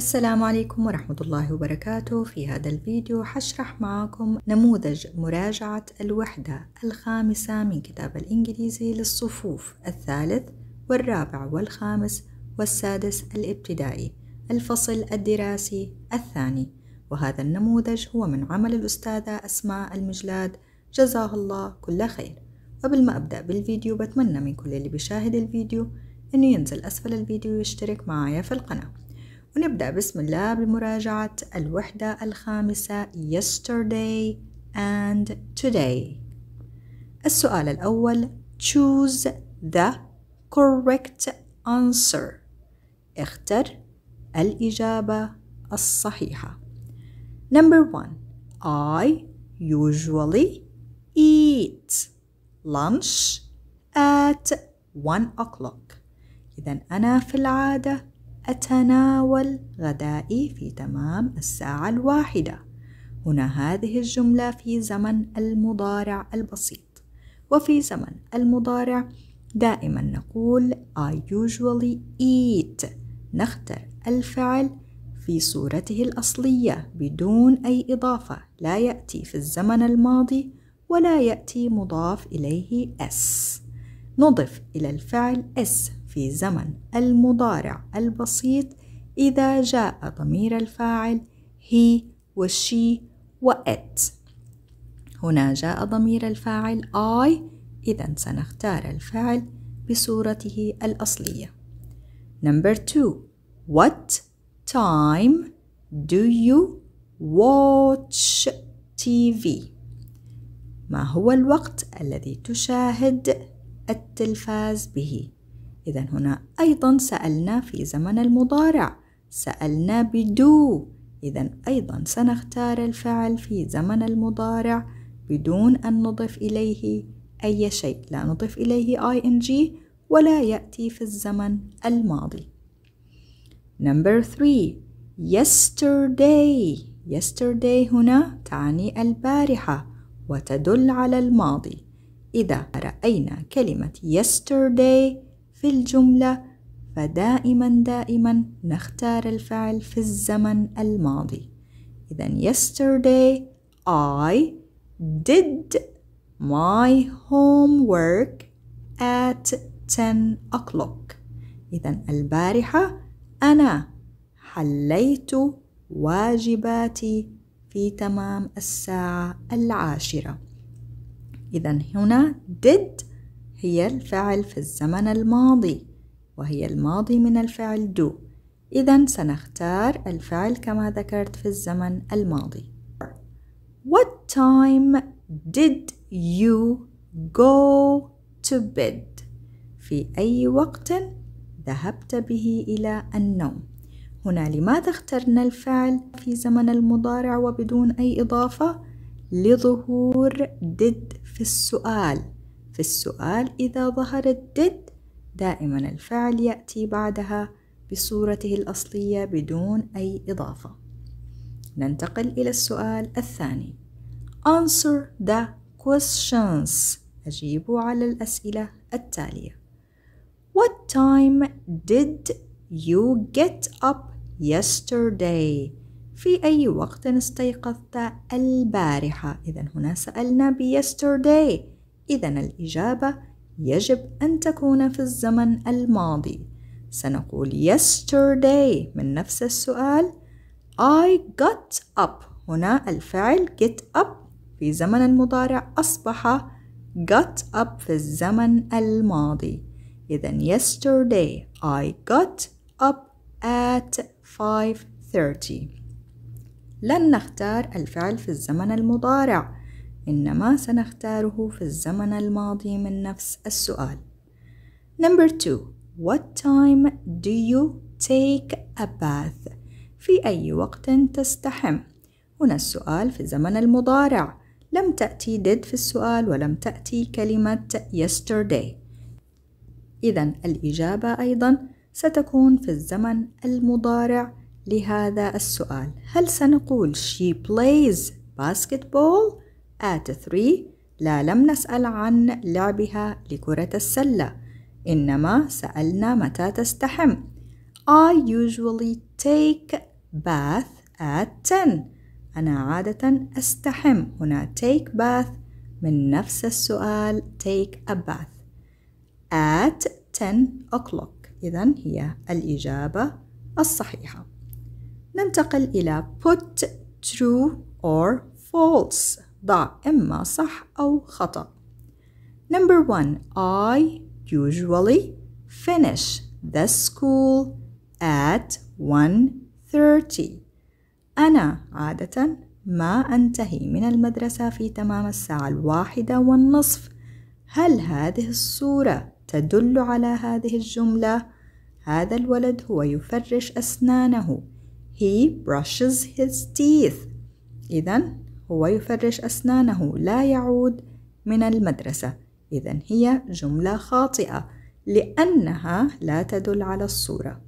السلام عليكم ورحمة الله وبركاته في هذا الفيديو حشرح معاكم نموذج مراجعة الوحدة الخامسة من كتاب الإنجليزي للصفوف الثالث والرابع والخامس والسادس الابتدائي الفصل الدراسي الثاني وهذا النموذج هو من عمل الأستاذة أسماء المجلاد جزاها الله كل خير قبل ما أبدأ بالفيديو بتمنى من كل اللي بيشاهد الفيديو أنه ينزل أسفل الفيديو ويشترك معايا في القناة ونبدأ بسم الله بمراجعة الوحدة الخامسة yesterday and today السؤال الأول choose the correct answer اختر الإجابة الصحيحة Number one I usually eat lunch at one o'clock إذا أنا في العادة أتناول غدائي في تمام الساعة الواحدة هنا هذه الجملة في زمن المضارع البسيط وفي زمن المضارع دائما نقول I usually eat نختر الفعل في صورته الأصلية بدون أي إضافة لا يأتي في الزمن الماضي ولا يأتي مضاف إليه s نضف إلى الفعل s في زمن المضارع البسيط إذا جاء ضمير الفاعل he وشي وات هنا جاء ضمير الفاعل I إذا سنختار الفعل بصورته الأصلية Number two What time do you watch TV? ما هو الوقت الذي تشاهد التلفاز به؟ إذا هنا أيضا سألنا في زمن المضارع سألنا بدو إذا أيضا سنختار الفعل في زمن المضارع بدون أن نضف إليه أي شيء لا نضف إليه ing ولا يأتي في الزمن الماضي Number three yesterday yesterday هنا تعني البارحة وتدل على الماضي إذا رأينا كلمة yesterday في الجملة فدائما دائما نختار الفعل في الزمن الماضي إذا yesterday I did my homework at 10 o'clock إذا البارحة أنا حليت واجباتي في تمام الساعة العاشرة إذا هنا did هي الفعل في الزمن الماضي وهي الماضي من الفعل do إذا سنختار الفعل كما ذكرت في الزمن الماضي What time did you go to bed في أي وقت ذهبت به إلى النوم هنا لماذا اخترنا الفعل في زمن المضارع وبدون أي إضافة لظهور did في السؤال في السؤال إذا ظهر الدد دائما الفعل يأتي بعدها بصورته الأصلية بدون أي إضافة ننتقل إلى السؤال الثاني Answer the questions أجيبوا على الأسئلة التالية What time did you get up yesterday? في أي وقت استيقظت البارحة؟ إذا هنا سألنا ب yesterday إذا الإجابة يجب أن تكون في الزمن الماضي سنقول yesterday من نفس السؤال I got up هنا الفعل get up في زمن المضارع أصبح got up في الزمن الماضي إذا yesterday I got up at 5.30 لن نختار الفعل في الزمن المضارع إنما سنختاره في الزمن الماضي من نفس السؤال. Number two, what time do you take a bath? في أي وقت تستحم؟ هنا السؤال في الزمن المضارع، لم تأتي did في السؤال ولم تأتي كلمة yesterday. إذا الإجابة أيضا ستكون في الزمن المضارع لهذا السؤال. هل سنقول she plays basketball at 3 لا لم نسأل عن لعبها لكرة السلة إنما سألنا متى تستحم I usually take bath at 10 أنا عادة أستحم هنا take bath من نفس السؤال take a bath at 10 o'clock إذا هي الإجابة الصحيحة ننتقل إلى put true or false ضع إما صح أو خطأ Number one, I usually finish the school at 1.30 أنا عادة ما أنتهي من المدرسة في تمام الساعة الواحدة والنصف هل هذه الصورة تدل على هذه الجملة؟ هذا الولد هو يفرش أسنانه He brushes his teeth إذن هو يفرش أسنانه لا يعود من المدرسة إذا هي جملة خاطئة لأنها لا تدل على الصورة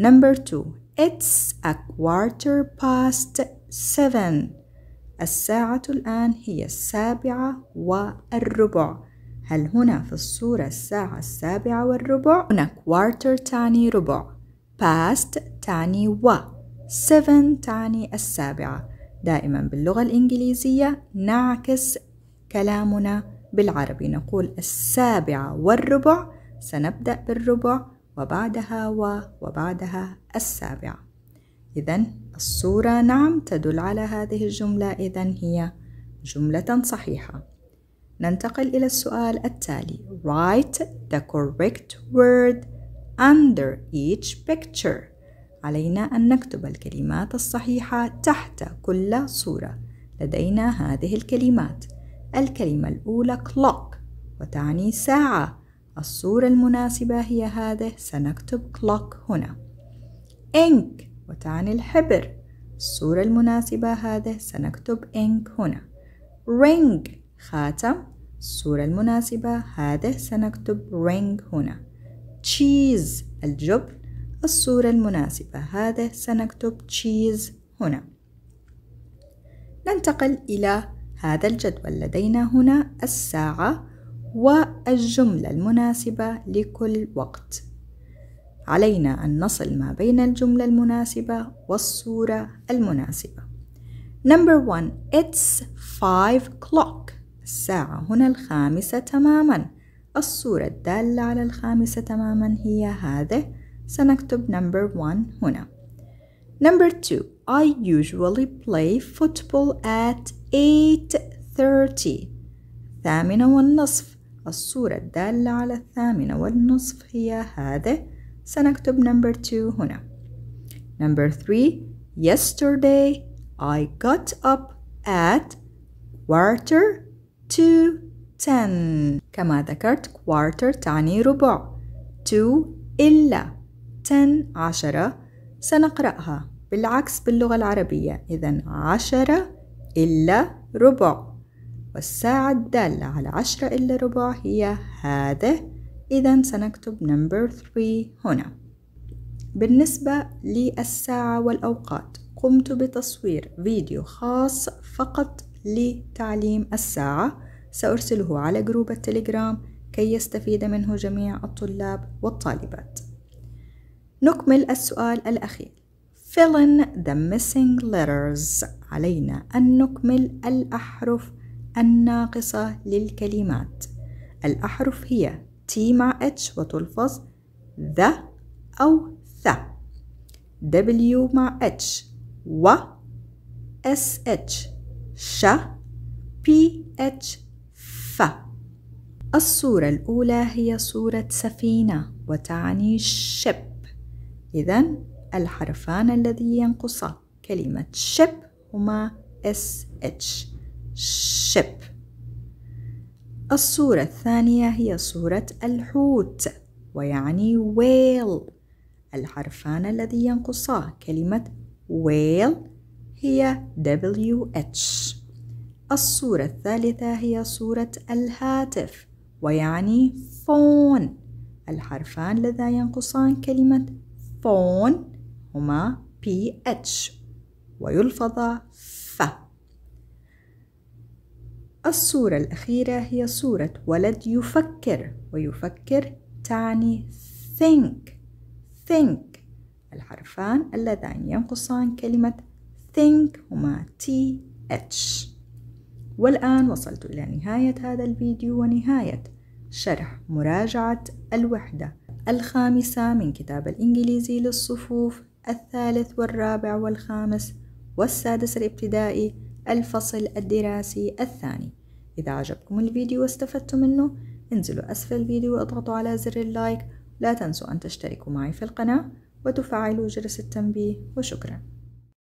Number two It's a quarter past seven الساعة الآن هي السابعة والربع هل هنا في الصورة الساعة السابعة والربع؟ هنا quarter تعني ربع past تعني و seven تعني السابعة دائما باللغة الإنجليزية نعكس كلامنا بالعربي نقول السابعة والربع سنبدأ بالربع وبعدها و وبعدها السابعة إذا الصورة نعم تدل على هذه الجملة إذا هي جملة صحيحة ننتقل إلى السؤال التالي Write the correct word under each picture علينا أن نكتب الكلمات الصحيحة تحت كل صورة لدينا هذه الكلمات الكلمة الأولى clock وتعني ساعة الصورة المناسبة هي هذه سنكتب clock هنا ink وتعني الحبر الصورة المناسبة هذه سنكتب ink هنا ring خاتم الصورة المناسبة هذه سنكتب ring هنا cheese الجبن الصورة المناسبة هذا سنكتب تشيز هنا ننتقل إلى هذا الجدول لدينا هنا الساعة والجملة المناسبة لكل وقت علينا أن نصل ما بين الجملة المناسبة والصورة المناسبة Number one, it's five o'clock. الساعة هنا الخامسة تماما. الصورة الدالة على الخامسة تماما هي هذه سنكتب number one هنا number two I usually play football at 8.30 ثامنة والنصف الصورة الدالة على الثامنة والنصف هي هذا سنكتب number two هنا number three yesterday I got up at quarter to ten كما ذكرت quarter تعني ربع to إلا 10 عشرة سنقرأها بالعكس باللغة العربية إذا عشرة إلا ربع والساعة الدالة على عشرة إلا ربع هي هذه إذا سنكتب number 3 هنا بالنسبة للساعة والأوقات قمت بتصوير فيديو خاص فقط لتعليم الساعة سأرسله على جروب التليجرام كي يستفيد منه جميع الطلاب والطالبات نكمل السؤال الأخير fill in the missing letters علينا أن نكمل الأحرف الناقصة للكلمات الأحرف هي T مع H وتلفظ the أو th W مع H و SH ش PH ف الصورة الأولى هي صورة سفينة وتعني ship إذا الحرفان الذي ينقصا كلمة شب هما اس اتش شب الصورة الثانية هي صورة الحوت ويعني ويل الحرفان الذي ينقصا كلمة ويل هي WH الصورة الثالثة هي صورة الهاتف ويعني فون الحرفان لذا ينقصان كلمة فون هما بي اتش ويلفظ ف الصورة الأخيرة هي صورة ولد يفكر ويفكر تعني think think الحرفان اللذان ينقصان كلمة think هما th والآن وصلت إلى نهاية هذا الفيديو ونهاية شرح مراجعة الوحدة الخامسة من كتاب الإنجليزي للصفوف الثالث والرابع والخامس والسادس الابتدائي الفصل الدراسي الثاني إذا عجبكم الفيديو واستفدتم منه انزلوا أسفل الفيديو واضغطوا على زر اللايك لا تنسوا أن تشتركوا معي في القناة وتفعلوا جرس التنبيه وشكراً